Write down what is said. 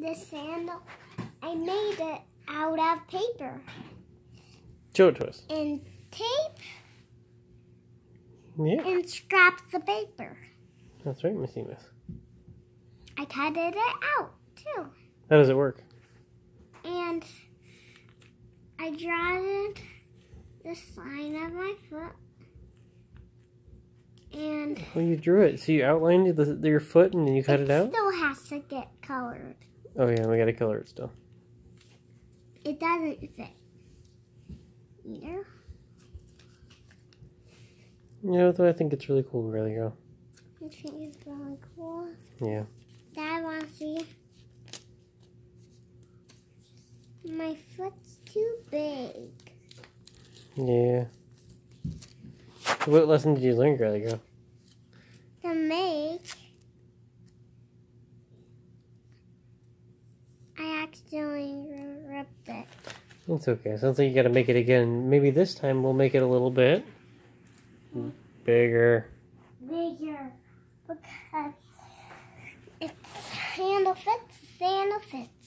this sandal. I made it out of paper. Show it to us. And tape. Yeah. And scraps of paper. That's right, Missy Miss. I cut it out, too. How does it work? And I drawed the sign of my foot. And well, you drew it. So you outlined the, your foot and then you cut it, it out. Still has to get colored. Oh yeah, we gotta color it still. It doesn't fit. Either. You know, though, I think it's really cool, really, girl. You think it's really cool? Yeah. Dad wants to see. My foot's too big. Yeah. What lesson did you learn, girly girl? To make accidentally ripped it. It's okay. Sounds like you got to make it again. Maybe this time we'll make it a little bit bigger. Bigger. Because it's handle fits, the fits.